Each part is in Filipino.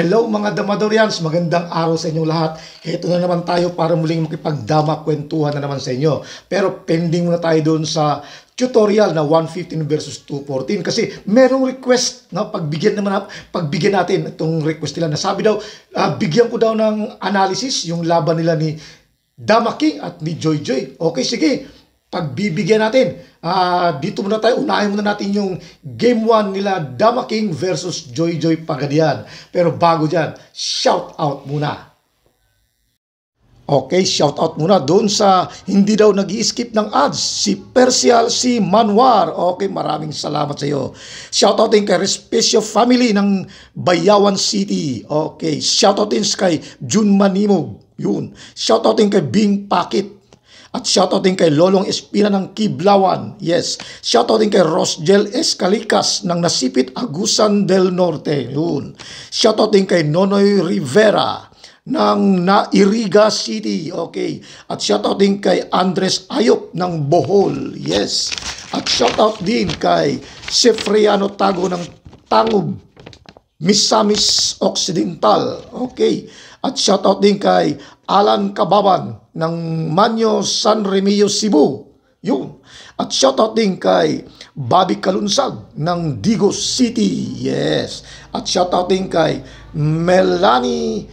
Hello mga Damadorians, magandang araw sa inyong lahat. Ito na naman tayo para muling makipagdama, kwentuhan na naman sa inyo. Pero pending muna tayo doon sa tutorial na 115 versus 214 kasi merong request na pagbigyan naman pagbigyan natin itong request nila na sabi daw uh, bigyan ko daw ng analysis yung laban nila ni Dama King at ni Joy Joy. Okay, sige pagbibigyan natin. Uh, dito muna tayo, unahin muna natin yung Game 1 nila Dama King versus Joy Joy Pagadian. Pero bago dyan, shout out muna. Okay, shout out muna doon sa hindi daw nag i skip ng ads, si Persial, si Manwar. Okay, maraming salamat sa iyo. Shout out din kay Respecio Family ng Bayawan City. Okay, shout out din kay June Manimog. Yun. Shout out din kay Bing Pakit. At shoutout din kay Lolong Espina ng Kiblawan. Yes. Shoutout din kay Rosgel Escalicas ng Nasipit Agusan del Norte. Yun. Shoutout din kay Nonoy Rivera ng Nairiga City. Okay. At shoutout din kay Andres Ayop ng Bohol. Yes. At shoutout din kay Sefriano Tago ng Tangub, Misamis Occidental. Okay. At shoutout din kay Alan Kababan ng Manyo San Remillo, Cebu. Yun. At shoutout din kay Bobby Kalunsag ng Digo City. Yes. At shoutout din kay Melanie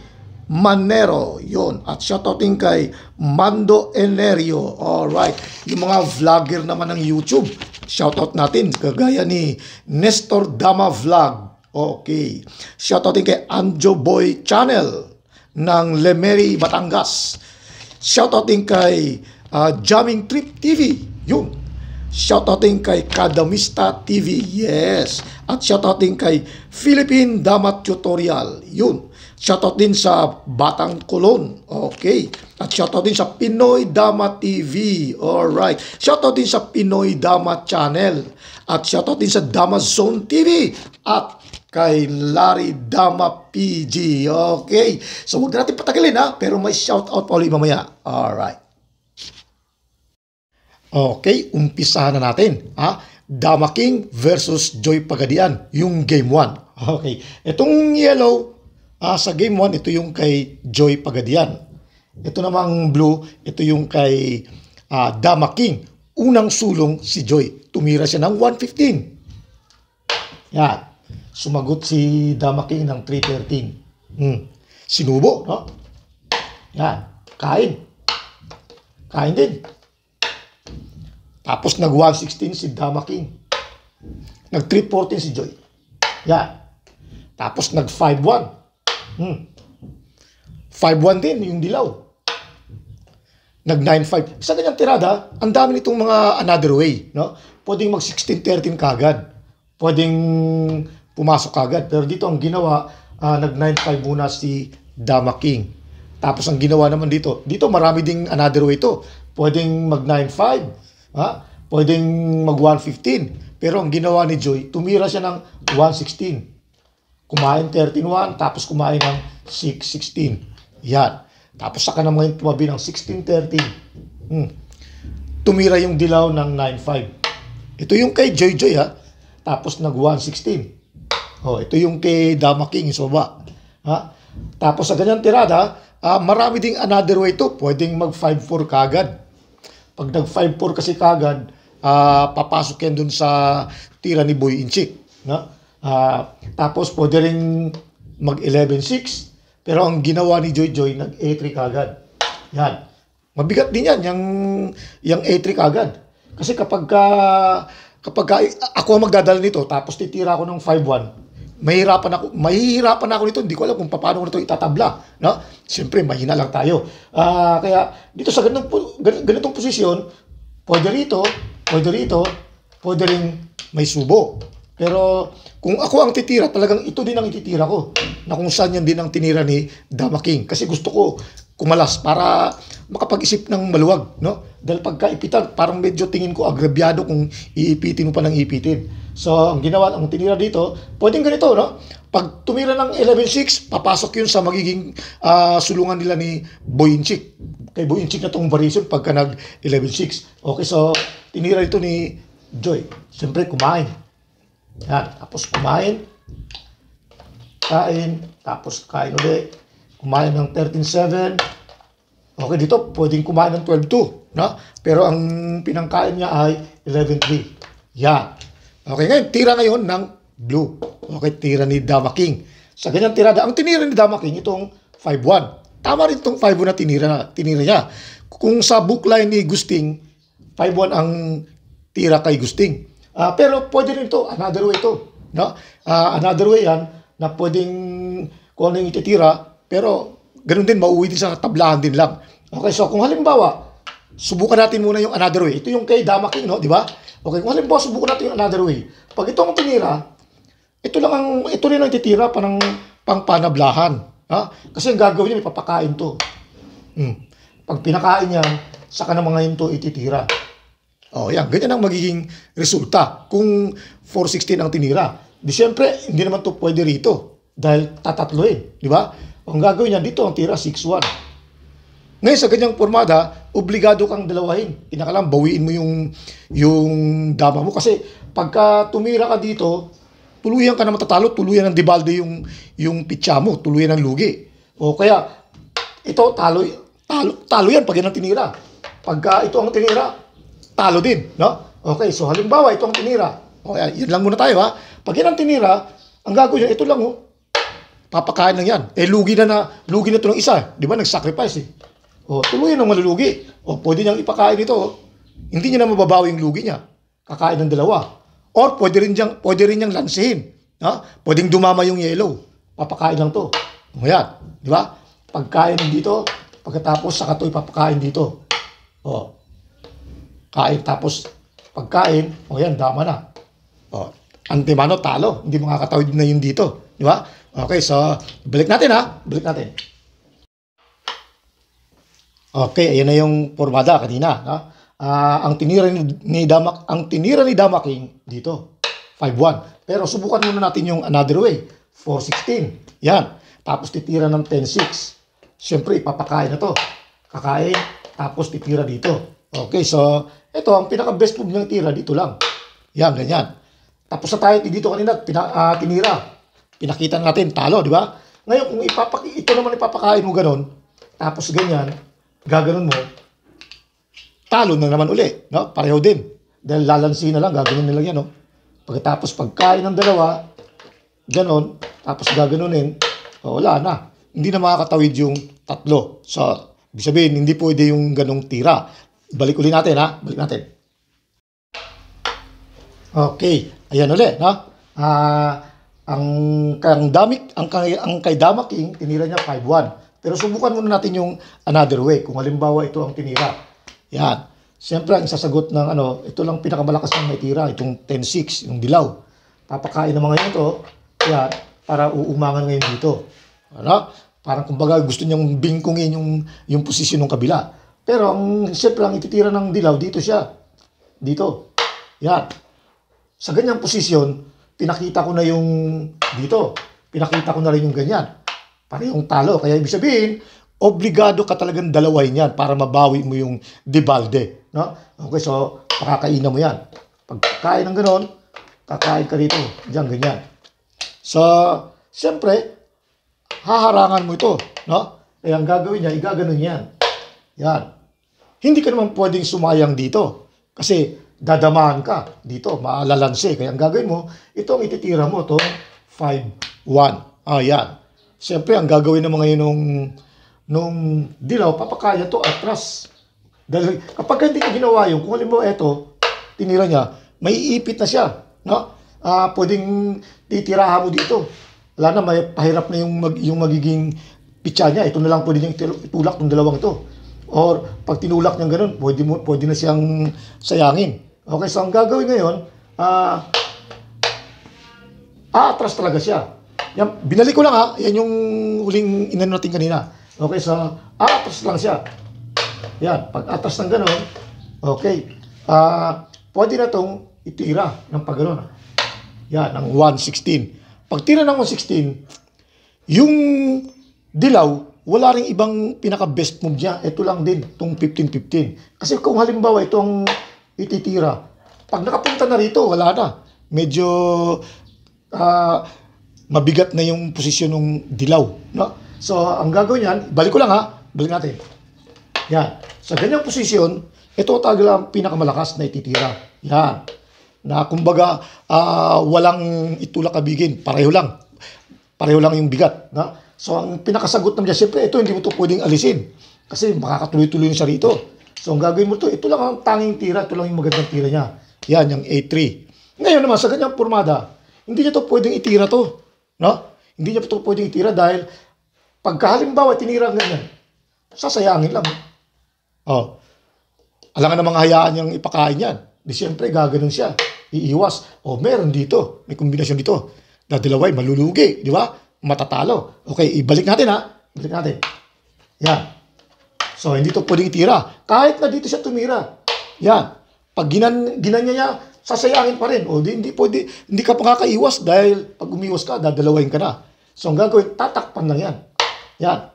Manero. Yun. At shoutout din kay Mando Enerio. Alright. Yung mga vlogger naman ng YouTube. Shoutout natin. Kagaya ni Nestor Dama Vlog. Okay. Shoutout din kay Anjo Boy Channel ng Lemery, Batangas. Shoutout din kay uh, Jamming Trip TV. Yun. Shoutout din kay Kadamista TV. Yes. At shoutout din kay Philippine Damat Tutorial. Yun. Shoutout din sa Batang Kulon. Okay. At shoutout din sa Pinoy Dama TV. Alright. Shoutout din sa Pinoy Dama Channel. At shoutout din sa Dama Zone TV. At kay Larry Dama PG. Okay. So, huwag na natin patagalin ha. Pero may shoutout pa ulit mamaya. Alright. Okay, umpisahan na natin. Ha? Dama King versus Joy Pagadian, yung game 1. Okay, itong yellow uh, sa game 1, ito yung kay Joy Pagadian. Ito namang blue, ito yung kay uh, Dama King. Unang sulong si Joy. Tumira siya ng 115. Yan sumagot si Damaki ng 313. Hmm. Sinubo, no? Yan. Kain. Kain din. Tapos nag-116 si Dama Nag-314 si Joy. Yan. Tapos nag 51 1 Hmm. 5 din yung dilaw. nag 95 Isa Sa ganyang tirada, ang dami nitong mga another way. No? Pwedeng mag 1613 kagad. Pwedeng pumasok agad. Pero dito ang ginawa, uh, ah, nag-9-5 muna si Dama King. Tapos ang ginawa naman dito, dito marami ding another way ito. Pwedeng mag-9-5, ha? pwedeng mag-115. Pero ang ginawa ni Joy, tumira siya ng 116. Kumain 13-1, tapos kumain ng 6-16. Yan. Tapos saka na ngayon tumabi ng 16-13. Hmm. Tumira yung dilaw ng 9-5. Ito yung kay Joy Joy ha. Tapos nag 116. Oh, ito yung kay Dama King sa baba. Ha? Tapos sa ganyan tirada, uh, marami ding another way to. Pwedeng mag 5-4 kagad. Pag nag 5-4 kasi kagad, uh, ah, papasok yan dun sa tira ni Boy Inchik. Na? Uh, tapos pwede rin mag 11-6. Pero ang ginawa ni Joy Joy, nag A3 kagad. Yan. Mabigat din yan, yung, yung A3 kagad. Kasi kapag ka, kapag ka, ako ang magdadala nito, tapos titira ako ng 5-1, mahihirapan ako, mahihirapan ako nito, hindi ko alam kung paano ko nito itatabla, no? Siyempre, mahina lang tayo. Uh, kaya, dito sa ganun, ganun, ganitong posisyon, pwede rito, pwede rito, pwede rin may subo. Pero, kung ako ang titira, talagang ito din ang ititira ko, na kung saan yan din ang tinira ni Dama King. Kasi gusto ko, kumalas para makapag-isip ng maluwag, no? Dahil pagkaipitan, parang medyo tingin ko agrabyado kung iipitin mo pa ng iipitin. So, ang ginawa, ang tinira dito, pwedeng ganito, no? Pag tumira ng 11-6, papasok yun sa magiging uh, sulungan nila ni Boyinchik. Kay Boyinchik na tong variation pagka nag-11-6. Okay, so, tinira ito ni Joy. Siyempre, kumain. Yan, tapos kumain, kain, tapos kain ulit kumain ng 13.7. Okay, dito pwedeng kumain ng 12.2. No? Pero ang pinangkain niya ay 11.3. Yeah. Okay, ngayon, tira ngayon ng blue. Okay, tira ni Dama King. Sa ganyang tirada, ang tinira ni Dama King, itong 5.1. Tama rin itong 5.1 na tinira, na, tinira niya. Kung sa bookline ni Gusting, 5.1 ang tira kay Gusting. Uh, pero pwede rin ito, another way ito. No? Uh, another way yan, na pwedeng kung ano yung ititira, pero, ganoon din, mauwi din sa tablahan din lang. Okay, so kung halimbawa, subukan natin muna yung another way. Ito yung kay Dama King, no? Di ba? Okay, kung halimbawa, subukan natin yung another way. Pag ito ang tinira, ito lang ang, ito rin ang titira pa ng pangpanablahan. Ha? Kasi ang gagawin niya, ipapakain to. Hmm. Pag pinakain niya, saka na mga yun to ititira. Oh, yan. Ganyan ang magiging resulta kung 416 ang tinira. Di syempre, hindi naman to pwede rito dahil tatatloin, eh, di ba? Ang gagawin niya dito, ang tira, 6-1. Ngayon, sa ganyang formada, obligado kang dalawahin. Pinakalam, bawiin mo yung, yung dama mo. Kasi pagka tumira ka dito, tuluyan ka na matatalo, tuluyan ng Dibalde yung, yung pitcha mo, tuluyan ng lugi. O kaya, ito, talo, talo, talo yan pag yan ang tinira. Pagka ito ang tinira, talo din. No? Okay, so halimbawa, ito ang tinira. Okay, yan lang muna tayo ha. Pag yan ang tinira, ang gagawin niya, ito lang oh, Papakain lang yan. Eh, lugi na na, lugi na ito ng isa. Di ba? Nag-sacrifice eh. O, oh, tuluyan ng malulugi. O, oh, pwede niyang ipakain ito. O. Hindi niya na mababawi yung lugi niya. Kakain ng dalawa. Or, pwede rin niyang, pwede rin niyang lansihin. Ha? Pwedeng dumama yung yellow. Papakain lang to. O, ano yan. Di ba? Pagkain dito, pagkatapos, saka to ipapakain dito. O. Oh. Kain, tapos, pagkain, o yan, dama na. O. Antemano, talo. Hindi makakatawid na yun dito. Di ba? Okay, so, balik natin ha. Balik natin. Okay, ayan na yung formada kanina. Ha? Uh, ang tinira ni, ni Damak, ang tinira ni Damaking dito, 51. Pero subukan muna natin yung another way, 416. Yan. Tapos titira ng 106. 6 Siyempre, ipapakain na to. Kakain, tapos titira dito. Okay, so, ito, ang pinaka-best move ng tira, dito lang. Yan, ganyan. Tapos na tayo dito kanina, pina, uh, tinira pinakita natin, talo, di ba? Ngayon, kung ipapak ito naman ipapakain mo ganun, tapos ganyan, gaganon mo, talo na naman uli. No? Pareho din. Dahil lalansi na lang, gaganon nila yan. No? Pagkatapos pagkain ng dalawa, ganon, tapos gaganunin, oh, wala na. Hindi na makakatawid yung tatlo. So, ibig sabihin, hindi pwede yung ganong tira. Balik uli natin, ha? Balik natin. Okay. Ayan uli, no? Ah... Uh, ang ang Damik, ang kay, ang kay damaking tinira niya 5-1. Pero subukan muna natin yung another way kung halimbawa ito ang tinira. Yan. Siyempre, ang sasagot ng ano, ito lang pinakamalakas ng may tira, itong 10-6, yung dilaw. Papakain ng mga ito, yan, para uumangan ngayon dito. Ano? Parang kumbaga gusto niyang bingkongin yung, yung posisyon ng kabila. Pero ang siyempre ang ititira ng dilaw, dito siya. Dito. Yan. Sa ganyang posisyon, pinakita ko na yung dito. Pinakita ko na rin yung ganyan. Parehong talo. Kaya ibig sabihin, obligado ka talagang dalawahin yan para mabawi mo yung debalde. No? Okay, so pakakainan mo yan. Pagkain ng ganon, kakain ka dito. Diyan, ganyan. So, siyempre, haharangan mo ito. No? Eh, ang gagawin niya, igaganon yan. Yan. Hindi ka naman pwedeng sumayang dito. Kasi dadamaan ka. Dito, maalalansi. Eh. Kaya ang gagawin mo, itong ititira mo, to 5, 1. Ayan. Siyempre, ang gagawin mo ngayon nung, nung dilaw, papakaya to atras. Dahil kapag hindi ka ginawa yung, kung alam mo ito, tinira niya, may iipit na siya. No? Uh, pwedeng titirahan mo dito. Wala na, may pahirap na yung, mag, yung magiging pitsa niya. Ito na lang pwede niyang itulak ng dalawang ito. Or pag tinulak niya ganun, pwede, mo, pwede na siyang sayangin. Okay, so ang gagawin ngayon, ah, aatras talaga siya. Yan, binalik ko lang ha, yan yung huling inano natin kanina. Okay, so aatras lang siya. Yan, pag atras ng ganun, okay, ah, pwede na tong itira ng pag ganun. Yan, ang 116. Pag tira ng 116, yung dilaw, wala rin ibang pinaka-best move niya. Ito lang din, itong 15-15. Kasi kung halimbawa, itong ititira. Pag nakapunta na rito, wala na. Medyo uh, mabigat na yung posisyon ng dilaw. No? So, ang gagawin yan, balik ko lang ha, balik natin. Yan. Sa ganyang posisyon, ito talaga ang pinakamalakas na ititira. Yan. Na kumbaga, uh, walang itulak kabigin. Pareho lang. Pareho lang yung bigat. No? So, ang pinakasagot naman dyan, siyempre, ito hindi mo ito pwedeng alisin. Kasi makakatuloy-tuloy siya rito. So, ang gagawin mo to, ito lang ang tanging tira, ito lang yung magandang tira niya. Yan, yung A3. Ngayon naman, sa ganyang pormada, hindi niya to pwedeng itira to. No? Hindi niya to pwedeng itira dahil pagkahalimbawa tinira ang ganyan, sasayangin lang. Oh. Alangan mga hayaan niyang ipakain yan. Di siyempre, gaganon siya. Iiwas. O, oh, meron dito. May kombinasyon dito. Dadalaway, malulugi. Di ba? Matatalo. Okay, ibalik natin ha. Ibalik natin. Yan. So, hindi to pwedeng itira. Kahit na dito siya tumira. Yan. Pag ginan, ginanya niya, sasayangin pa rin. O, di, hindi pwede, hindi ka pangakaiwas dahil pag umiwas ka, dadalawain ka na. So, ang gagawin, tatakpan lang yan. Yan.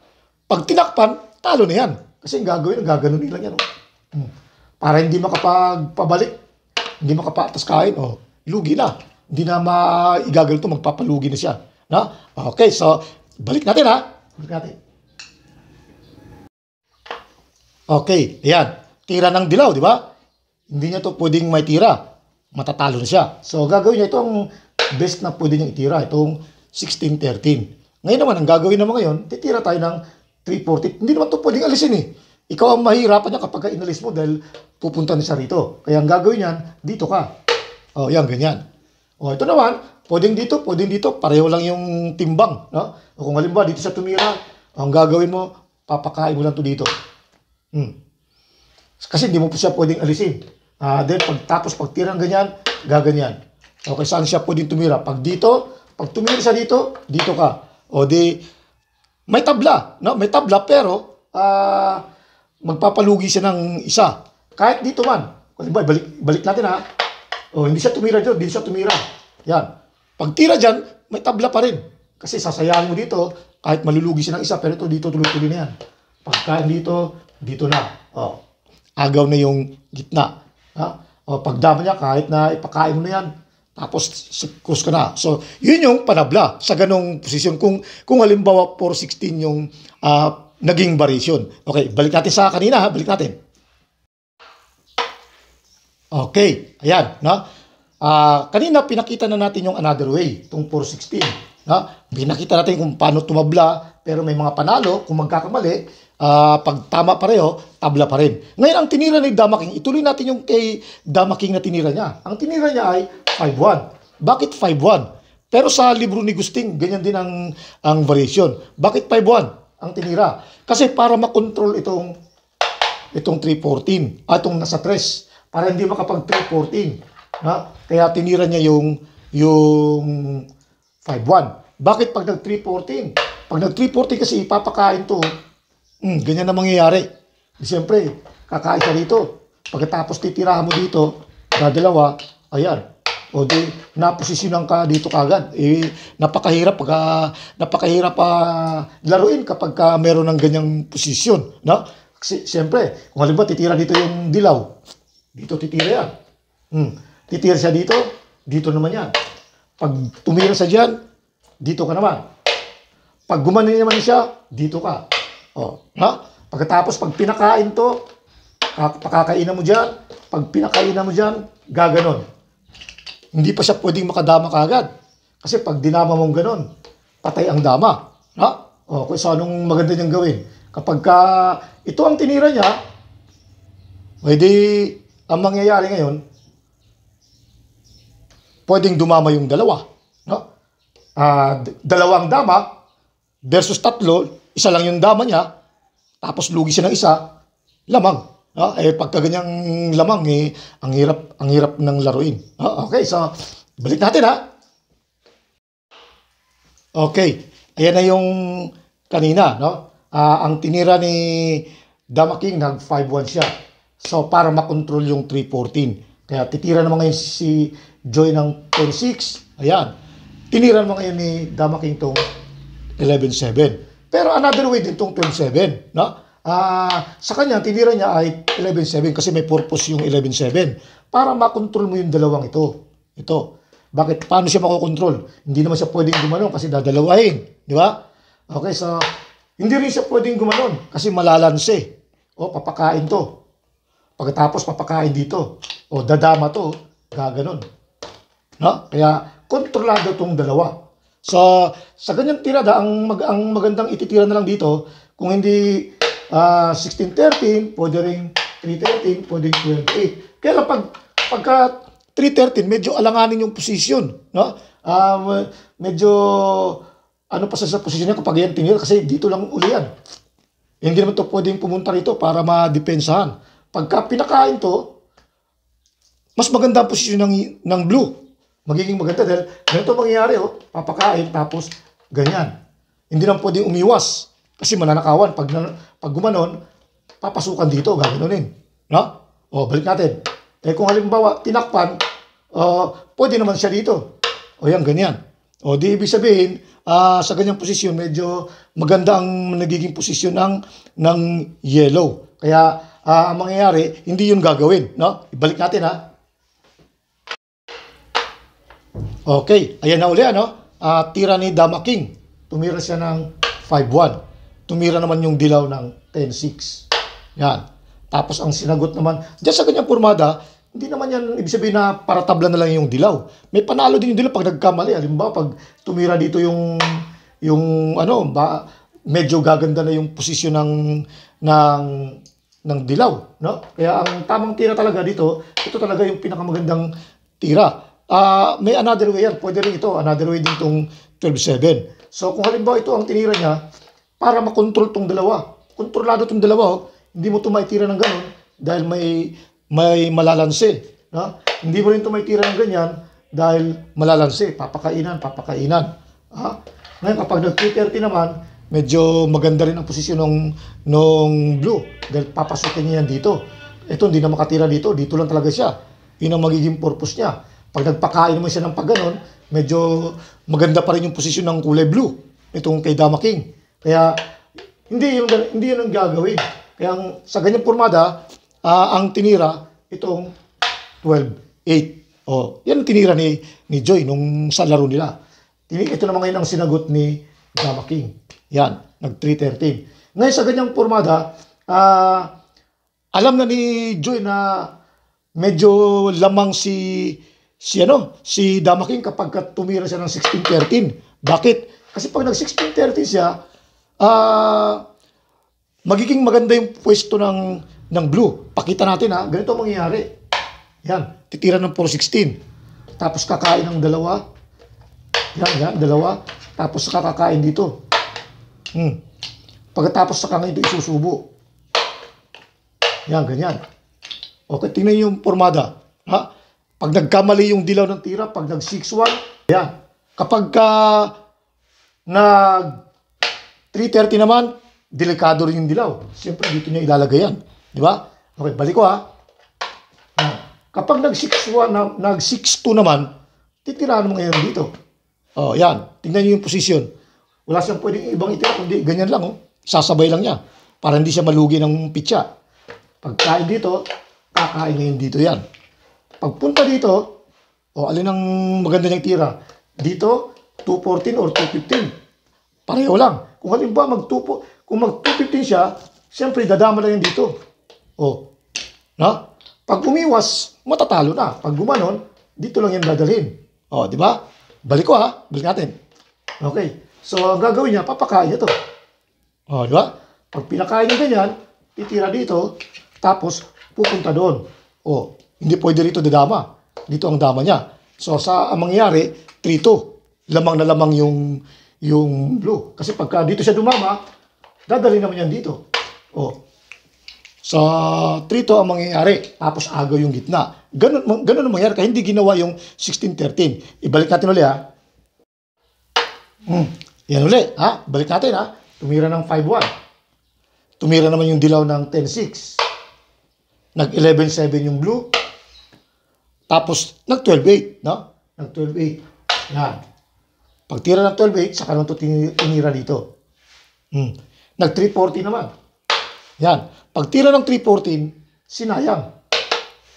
Pag tinakpan, talo na yan. Kasi ang gagawin, ang gaganon nila yan. Hmm. Para hindi makapagpabalik, hindi makapatas kain, o, lugi na. Hindi na maigagal to, magpapalugi na siya. Na? Okay, so, balik natin ha. Balik natin. Okay, ayan. Tira ng dilaw, di ba? Hindi niya to pwedeng may tira. Matatalo na siya. So, gagawin niya itong best na pwede niya itira, itong 1613. Ngayon naman, ang gagawin naman ngayon, titira tayo ng 340. Hindi naman to pwedeng alisin eh. Ikaw ang mahirapan niya kapag inalis mo dahil pupunta na siya rito. Kaya ang gagawin niyan, dito ka. O, oh, yan, ganyan. O, oh, ito naman, pwedeng dito, pwedeng dito, pareho lang yung timbang. No? O kung halimbawa, dito sa tumira, ang gagawin mo, papakain mo lang to dito. Hmm. Kasi hindi mo po siya pwedeng alisin. Uh, then, pagtapos pagtirang ganyan, gaganyan. Okay, saan siya pwedeng tumira? Pag dito, pag tumira siya dito, dito ka. O di, may tabla. No? May tabla, pero uh, magpapalugi siya ng isa. Kahit dito man. Kasi ba, balik, balik natin ha. O, hindi siya tumira dito, hindi siya tumira. Yan. Pag tira dyan, may tabla pa rin. Kasi sasayaan mo dito, kahit malulugi siya ng isa, pero ito dito tuloy-tuloy na yan. Pagkain dito, dito na. Oh. Agaw na yung gitna. Ha? O oh, pagdama niya, kahit na ipakain mo na yan, tapos sikus ka na. So, yun yung panabla sa ganong posisyon. Kung, kung halimbawa 416 yung uh, naging variation. Okay, balik natin sa kanina, ha? balik natin. Okay, ayan. No? Uh, kanina pinakita na natin yung another way, itong 416. No? Pinakita natin kung paano tumabla, pero may mga panalo, kung magkakamali, uh, pag tama pareho, tabla pa rin. Ngayon, ang tinira ni Damaking, ituloy natin yung kay Damaking na tinira niya. Ang tinira niya ay 5-1. Bakit 5-1? Pero sa libro ni Gusting, ganyan din ang, ang variation. Bakit 5-1 ang tinira? Kasi para makontrol itong itong 314, ah, itong nasa 3, para hindi makapag 314. Ha? Kaya tinira niya yung yung 5-1. Bakit pag nag 314? Pag nag 314 kasi ipapakain to Mm, ganyan na mangyayari. Eh, siyempre, kakain dito. Pagkatapos titirahan mo dito, dalawa, ayan, o di, naposisyonan ka dito kagad. E, eh, napakahirap pag, napakahirap pa ah, laruin kapag ka uh, meron ng ganyang posisyon, no? Kasi siyempre, kung halimbawa titira dito yung dilaw, dito titira yan. Mm. Titira siya dito, dito naman yan. Pag tumira sa diyan, dito ka naman. Pag gumana naman siya, dito ka. Oh, ha? Pagkatapos, pag pinakain to, pakakainan mo dyan, pag pinakainan mo dyan, gaganon. Hindi pa siya pwedeng makadama kagad. Kasi pag dinama mong ganon, patay ang dama. Ha? O, oh, kung sa anong maganda niyang gawin. Kapag ka, ito ang tinira niya, pwede, ang mangyayari ngayon, pwedeng dumama yung dalawa. No? Uh, dalawang dama versus tatlo, isa lang yung dama niya, tapos lugi siya ng isa, lamang. Ah, eh pagka ganyang lamang eh ang hirap ang hirap ng laruin. Ah, okay, so balik natin ha. Okay. Ayan na yung kanina, no? Uh, ang tinira ni Dama King nag 5-1 siya. So para makontrol yung 3-14. Kaya titira naman ngayon si Joy ng 4-6. Ayan. Tinira naman ngayon ni Dama King tong 11-7. Pero another way din itong 12-7, no? Uh, sa kanya, tinira niya ay 117 kasi may purpose yung 117 para makontrol mo yung dalawang ito. Ito. Bakit? Paano siya makokontrol? Hindi naman siya pwedeng gumanon kasi dadalawahin. Di ba? Okay, so hindi rin siya pwedeng gumanon kasi malalanse. O, papakain to. Pagkatapos, papakain dito. O, dadama to. Gaganon. No? Kaya, kontrolado tong dalawa. So, sa ganyang tirada, ang, mag, ang magandang ititira na lang dito, kung hindi uh, ah, 16-13, pwede rin 3 pwede rin 12 Kaya pag, pagka 3.13, medyo alanganin yung position. No? Um, medyo ano pa sa, sa posisyon niya kapag yan tinira kasi dito lang uli yan. Hindi naman to pwedeng pumunta rito para madepensahan. Pagka pinakain to, mas maganda ang posisyon ng, ng blue magiging maganda dahil ganito mangyayari, oh, papakain, tapos ganyan. Hindi lang pwedeng umiwas kasi mananakawan. Pag, pag gumanon, papasukan dito, gaganunin. No? O, oh, balik natin. Kaya eh, kung halimbawa, tinakpan, uh, pwede naman siya dito. O yan, ganyan. O di ibig sabihin, uh, sa ganyang posisyon, medyo maganda ang nagiging posisyon ng, ng yellow. Kaya uh, ang mangyayari, hindi yun gagawin. No? Ibalik natin ha. Okay, ayan na uli ano, uh, tira ni Dama King. Tumira siya ng 5-1. Tumira naman yung dilaw ng 10-6. Yan. Tapos ang sinagot naman, dyan sa kanyang pormada, hindi naman yan ibig sabihin na para tabla na lang yung dilaw. May panalo din yung dilaw pag nagkamali. Halimbawa, pag tumira dito yung, yung ano, ba, medyo gaganda na yung posisyon ng, ng ng dilaw, no? Kaya ang tamang tira talaga dito, ito talaga yung pinakamagandang tira. Uh, may another way yan. Pwede rin ito. Another way din itong 12.7. So kung halimbawa ito ang tinira niya, para makontrol tong dalawa. Kontrolado tong dalawa. Oh. Hindi mo ito maitira ng ganun dahil may, may malalansi. No? Hindi mo rin ito maitira ng ganyan dahil malalansi. Papakainan, papakainan. Ha? Ngayon kapag nag-230 naman, medyo maganda rin ang posisyon ng nung blue dahil papasukin niya yan dito. Ito hindi na makatira dito, dito lang talaga siya. Yun ang magiging purpose niya. Pag nagpakain mo siya ng pagganon, medyo maganda pa rin yung posisyon ng kulay blue nitong kay Dama King. Kaya hindi yun, hindi yun ang gagawin. Kaya ang, sa ganyang pormada, uh, ah, ang tinira itong 12-8. Oh, yan ang tinira ni, ni Joy nung sa laro nila. Ito na ngayon ang sinagot ni Dama King. Yan, nag-3-13. Ngayon sa ganyang pormada, uh, ah, alam na ni Joy na medyo lamang si si ano, si Damaking kapag tumira siya ng 1613. Bakit? Kasi pag nag 1613 siya, uh, magiging maganda yung pwesto ng ng blue. Pakita natin ha, ganito mangyayari. Yan, titira ng puro 16. Tapos kakain ng dalawa. Yan, yan, dalawa. Tapos saka kakain dito. Hmm. Pagkatapos saka ngayon ito isusubo. Yan, ganyan. Okay, tingnan yung formada. Ha? Pag nagkamali yung dilaw ng tira, pag nag 6-1, yan. Kapag ka nag 3.30 naman, delikado rin yung dilaw. Siyempre, dito niya ilalagay yan. Di ba? Okay, balik ko ha. Kapag nag 6-1, nag 6-2 naman, titiraan mo ngayon dito. Oh, yan. Tingnan niyo yung posisyon. Wala siyang pwedeng ibang itira, kundi ganyan lang. Oh. Sasabay lang niya para hindi siya malugi ng pitsa. Pagkain dito, kakain ngayon dito yan. Pagpunta dito, o oh, alin ang maganda niyang tira? Dito, 214 or 215. Pareho lang. Kung halimbawa mag, -tupo, kung mag 215 siya, siyempre dadama na yan dito. O, oh, na? Pag umiwas, matatalo na. Pag gumanon, dito lang yan dadalhin. O, oh, di ba? Balik ko ha. Balik natin. Okay. So, ang gagawin niya, papakain niya to. O, di ba? Pag pinakain niya ganyan, titira dito, tapos pupunta doon. O, hindi pwede rito dadama. Dito ang dama niya. So sa ang mangyayari, 3-2. Lamang na lamang yung yung blue. Kasi pagka dito siya dumama, dadali naman yan dito. Oh. so, 3-2 ang mangyayari. Tapos agaw yung gitna. Ganun, ganun ang mangyayari kaya hindi ginawa yung 16-13. Ibalik natin ulit ha. Hmm. Yan ulit ha. Balik natin ha. Tumira ng 5-1. Tumira naman yung dilaw ng 10-6. Nag 11-7 yung blue. Tapos, nag-12-8, no? Nag-12-8. Yan. Pagtira ng 12-8, saka nung ito tinira dito. Hmm. Nag-340 naman. Yan. Pagtira ng 314, sinayang.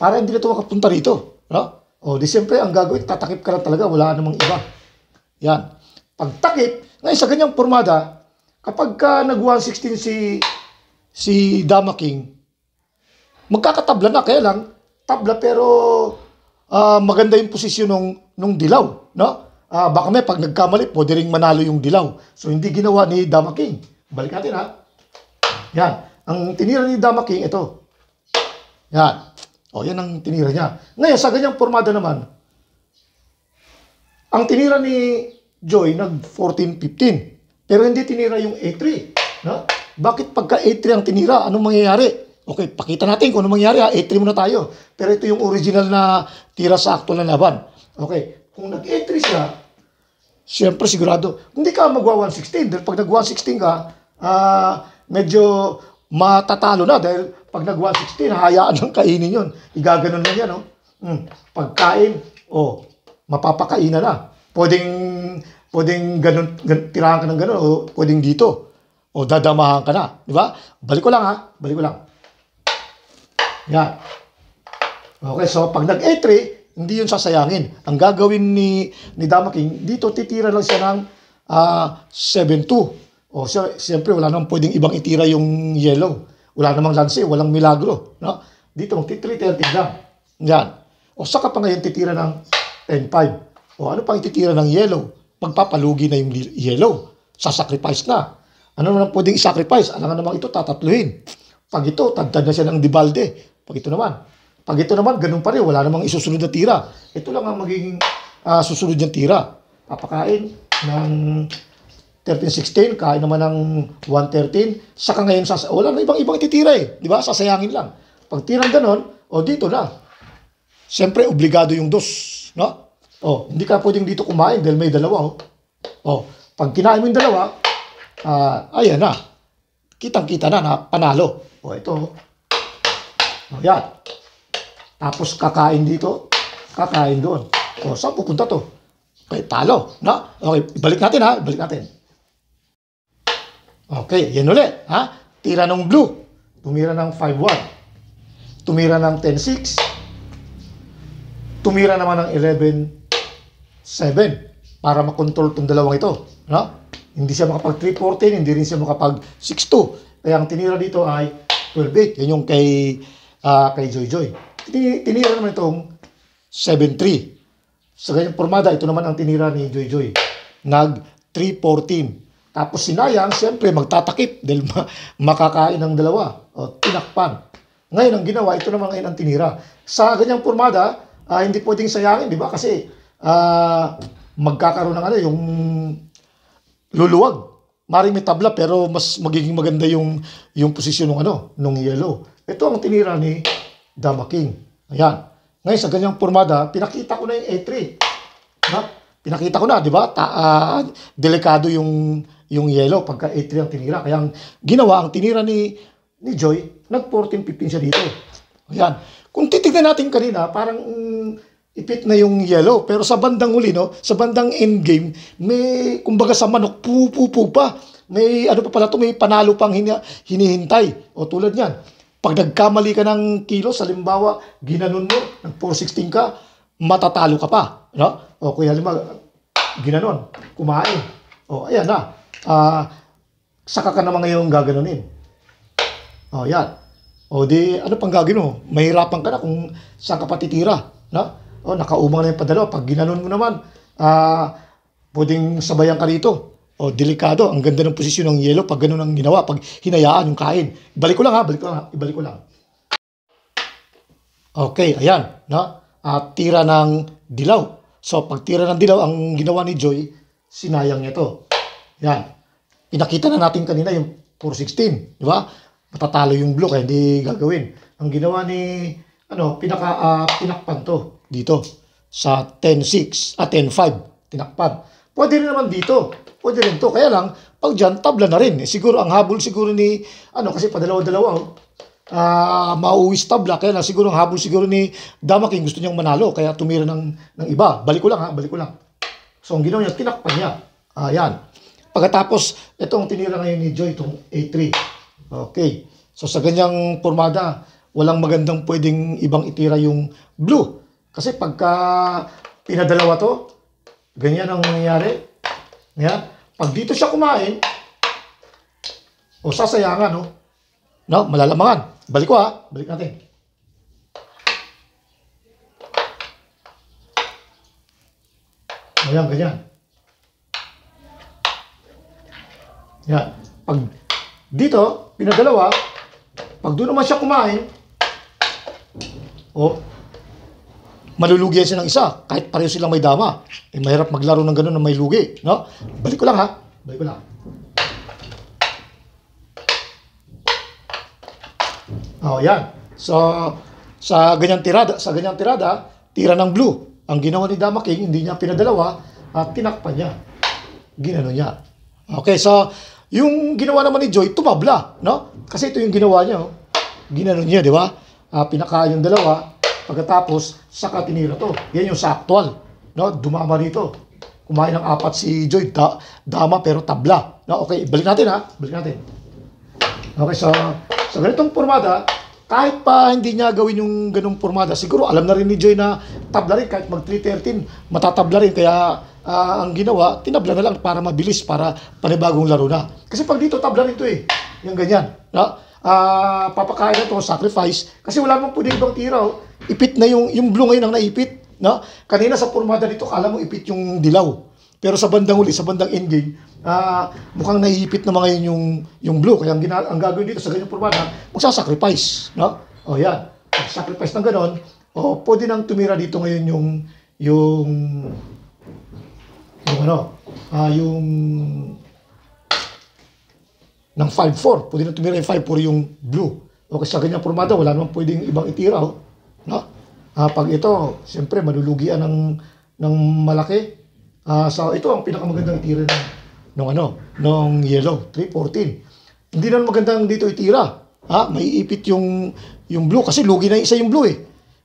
Para hindi na ito makapunta rito. No? O, di siyempre, ang gagawin, tatakip ka lang talaga. Wala namang iba. Yan. Pagtakip, ngayon sa ganyang formada, kapag ka nag-116 si, si Dama King, magkakatabla na. Kaya lang, tabla pero uh, maganda yung posisyon ng nung dilaw, no? Uh, baka may pag nagkamali, pwede ring manalo yung dilaw. So hindi ginawa ni Dama King. Balik natin ha. Yan. Ang tinira ni Dama King, ito. Yan. O, yan ang tinira niya. Ngayon, sa ganyang formada naman, ang tinira ni Joy, nag-14-15. Pero hindi tinira yung A3. No? Bakit pagka A3 ang tinira, anong mangyayari? Okay, pakita natin kung ano mangyari ha. Entry muna tayo. Pero ito yung original na tira sa akto na laban. Okay, kung nag-entry siya, siyempre sigurado, hindi ka magwa 116. Dahil pag nag-116 ka, uh, medyo matatalo na. Dahil pag nag-116, hayaan lang kainin yun. Igaganon na yan. no? Oh. Hmm. Pagkain, oh, mapapakainan na. Pwedeng, pwedeng ganun, gan, tirahan ka ng ganun o pwedeng dito. O dadamahan ka na. Di ba? Balik ko lang ha. Balik ko lang. Yan. Okay, so pag nag entry hindi yun sasayangin. Ang gagawin ni, ni Damaking, dito titira lang siya ng uh, ah, 7-2. O siya, siyempre, wala namang pwedeng ibang itira yung yellow. Wala namang lansi, walang milagro. No? Dito, magti-330 lang. Yan. O saka pa ngayon titira ng 10-5. O ano pang ititira ng yellow? Pagpapalugi na yung yellow. Sasacrifice na. Ano naman pwedeng isacrifice? Alam nga naman ito, tatatluhin. Pag ito, tagtad na siya ng Dibalde. Pag ito naman, pag ito naman, ganun pa rin, wala namang isusunod na tira. Ito lang ang magiging uh, susunod yung tira. Papakain ng 1316, kain naman ng 113, saka ngayon, sasa wala na ibang-ibang titira eh. Di ba? Sasayangin lang. Pag tirang ganun, o dito na. Siyempre, obligado yung dos. No? O, hindi ka pwedeng dito kumain dahil may dalawa. Oh. O, pag kinain mo yung dalawa, uh, ayan na. Kitang-kita na na panalo. O, ito. Oh. Ayan. Oh, Tapos kakain dito, kakain doon. O, oh, saan pupunta to? Kay talo. No? Okay, ibalik natin ha, ibalik natin. Okay, yan ulit. Ha? Tira ng blue. Tumira ng 5-1. Tumira ng 10-6. Tumira naman ng 11-7 para makontrol tong dalawang ito. No? Hindi siya makapag 3-14, hindi rin siya makapag 6-2. Kaya ang tinira dito ay 12-8. Yun yung kay uh, kay Joy Joy. Tinira naman itong 7-3. Sa ganyang formada, ito naman ang tinira ni Joy Joy. Nag 3-14. Tapos si Nayang, siyempre, magtatakip dahil ma- makakain ng dalawa. O, tinakpan. Ngayon, ang ginawa, ito naman ngayon ang tinira. Sa ganyang formada, uh, hindi pwedeng sayangin, di ba? Kasi uh, magkakaroon ng ano, yung luluwag. Maring may tabla pero mas magiging maganda yung yung posisyon ng ano, ng yellow. Ito ang tinira ni Dama King. Ayan. Ngayon sa ganyang pormada, pinakita ko na yung A3. Na, pinakita ko na, di ba? uh, delikado yung yung yellow pagka A3 ang tinira. Kaya ang ginawa, ang tinira ni ni Joy, nag 14-15 siya dito. Ayan. Kung titignan natin kanina, parang um, ipit na yung yellow. Pero sa bandang huli, no? Sa bandang endgame, may, kumbaga sa manok, pupupu pa. May, ano pa pala to, may panalo pang hinihintay. O tulad niyan. Pag nagkamali ka ng kilo, halimbawa, ginanon mo, nag 416 ka, matatalo ka pa. No? O kuya lima, ginanon, kumain. O, ayan na. Ah, saka ka naman ngayon gaganunin. O, yan. O di, ano pang gagawin mo? Mahirapan ka na kung saan ka patitira. No? O, nakaumang na yung padalo. Pag ginanon mo naman, ah, pwedeng sabayan ka dito. O, oh, delikado. Ang ganda ng posisyon ng yelo pag ganun ang ginawa, pag hinayaan yung kain. Ibalik ko lang ha, balik ko lang ibalik ko lang. Okay, ayan. No? At tira ng dilaw. So, pag tira ng dilaw, ang ginawa ni Joy, sinayang niya to. Yan. Pinakita na natin kanina yung 416. Di ba? Matatalo yung blue, kaya hindi gagawin. Ang ginawa ni, ano, pinaka, uh, ah, pinakpan to dito sa 10.6 at ah, 10.5. Tinakpan. Pwede rin naman dito. Pwede rin to. Kaya lang, pag dyan, tabla na rin. Eh, siguro, ang habol siguro ni, ano, kasi padalawa-dalawa, uh, oh. ah, mauwis tabla. Kaya lang, siguro, ang habol siguro ni Damaking gusto niyang manalo. Kaya tumira ng, ng iba. Balik ko lang ha, balik ko lang. So, ang ginawa niya, tinakpan niya. Ayan. Pagkatapos, itong tinira ngayon ni Joy, itong A3. Okay. So, sa ganyang formada, walang magandang pwedeng ibang itira yung blue. Kasi pagka pinadalawa to, ganyan ang nangyayari. Yan. Yeah pag dito siya kumain, o sasayangan, no? No, malalamangan. Balik ko ha. Balik natin. Ayan, ganyan. Yan. Pag dito, pinadalawa, pag doon naman siya kumain, o, oh, malulugi siya ng isa, kahit pareho silang may dama. Eh, mahirap maglaro ng ganun na may lugi, no? Balik ko lang, ha? Balik ko lang. Oh, yan. So, sa ganyang tirada, sa ganyang tirada, tira ng blue. Ang ginawa ni Dama King, hindi niya pinadalawa at tinakpan niya. Ginano niya. Okay, so yung ginawa naman ni Joy, tumabla, no? Kasi ito yung ginawa niya, oh. Ginano niya, di ba? Uh, pinaka yung dalawa, Pagkatapos, sa tinira to. Yan yung sa actual. No? Dumama rito. Kumain ng apat si Joy. Da, dama pero tabla. No? Okay, balik natin ha. Balik natin. Okay, so, sa ganitong pormada, kahit pa hindi niya gawin yung ganung pormada, siguro alam na rin ni Joy na tabla rin. Kahit mag 313, matatabla rin. Kaya uh, ang ginawa, tinabla na lang para mabilis, para panibagong laro na. Kasi pag dito, tabla rin to eh. Yung ganyan. No? uh, papakain na to, sacrifice. Kasi wala mong pwede ibang tira. Oh. Ipit na yung, yung blue ngayon ang naipit. No? Kanina sa formada dito, kala mo ipit yung dilaw. Pero sa bandang uli, sa bandang endgame, uh, mukhang nahihipit na mga yun yung, yung blue. Kaya ang, gina- ang gagawin dito sa ganyang formada, magsasacrifice. No? O oh, yan, sacrifice ng ganon. O oh, pwede nang tumira dito ngayon yung, yung, yung ano, uh, yung ng 5-4. Pwede na tumira yung 5-4 yung blue. O kasi sa ganyang formada, wala naman pwedeng ibang itira. Oh. No? Ah, pag ito, siyempre, malulugian ng, ng malaki. Ah, so, ito ang pinakamagandang itira ng, ng ano, ng yellow, 3-14. Hindi naman magandang dito itira. Ha? Ah, May ipit yung, yung blue kasi lugi na isa yung blue eh.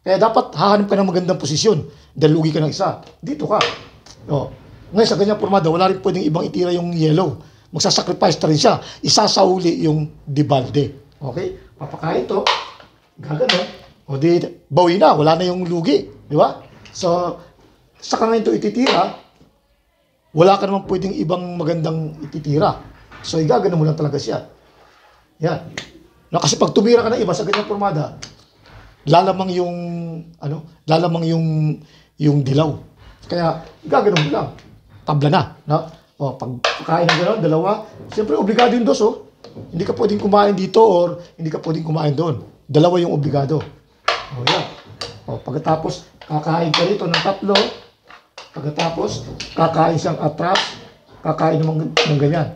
Kaya dapat hahanap ka ng magandang posisyon dahil lugi ka ng isa. Dito ka. No? Ngayon sa ganyang formada, wala rin pwedeng ibang itira yung yellow magsasacrifice na rin siya. Isasauli yung dibalde. Okay? Papakain to. Gagano. O di, bawi na. Wala na yung lugi. Di ba? So, sa ngayon ito ititira, wala ka naman pwedeng ibang magandang ititira. So, igagano mo lang talaga siya. Yan. No, kasi pag tumira ka na iba sa ganyang formada, lalamang yung, ano, lalamang yung, yung dilaw. Kaya, gagano mo lang. Tabla na. No? O, pag kain ng gano'n, dalawa, siyempre obligado yung dos, oh. Hindi ka pwedeng kumain dito or hindi ka pwedeng kumain doon. Dalawa yung obligado. O, yan. O, pagkatapos, kakain ka rito ng tatlo. Pagkatapos, kakain siyang atras, kakain ng, ng ganyan.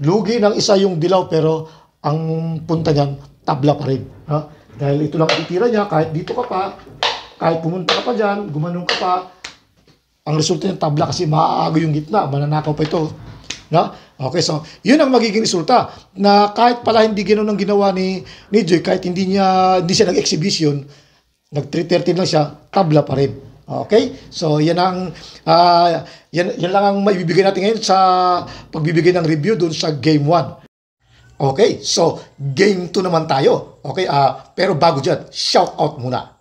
Lugi ng isa yung dilaw pero ang punta niyan, tabla pa rin. Ha? Dahil ito lang ititira niya, kahit dito ka pa, kahit pumunta ka pa dyan, gumanong ka pa, ang resulta ng tabla kasi maaago yung gitna, mananakaw pa ito. No? Okay, so yun ang magiging resulta na kahit pala hindi ganoon ang ginawa ni, ni Joy, kahit hindi niya hindi siya nag-exhibition, nag-330 lang siya, tabla pa rin. Okay? So yan ang uh, yan, yan lang ang maibibigay natin ngayon sa pagbibigay ng review doon sa game 1. Okay, so game 2 naman tayo. Okay, uh, pero bago dyan, shout out muna.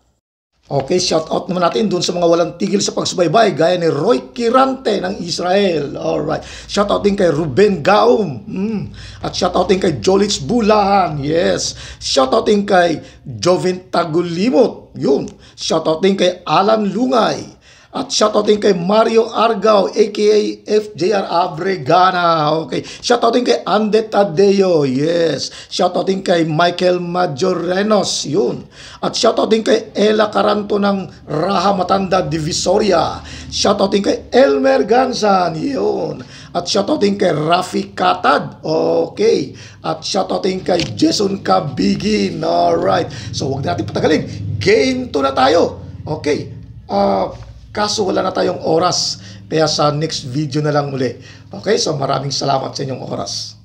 Okay, shout out naman natin dun sa mga walang tigil sa pagsubaybay gaya ni Roy Kirante ng Israel. All right. Shout out din kay Ruben Gaum. Mm. At shout out din kay Jolitz Bulahan. Yes. Shout out din kay Jovin Tagulimot. Yun. Shout out din kay Alan Lungay. At shoutout din kay Mario Argao, aka FJR Abregana. Okay. Shoutout din kay Ande Tadeo. Yes. Shoutout din kay Michael Majorenos. Yun. At shoutout din kay Ella Caranto ng Raha Matanda Divisoria. Shoutout din kay Elmer Gansan. Yun. At shoutout din kay Rafi Katad. Okay. At shoutout din kay Jason Kabigin. Alright. So, wag natin patagalin. Game 2 na tayo. Okay. Uh, Kaso wala na tayong oras. Kaya sa next video na lang muli. Okay, so maraming salamat sa inyong oras.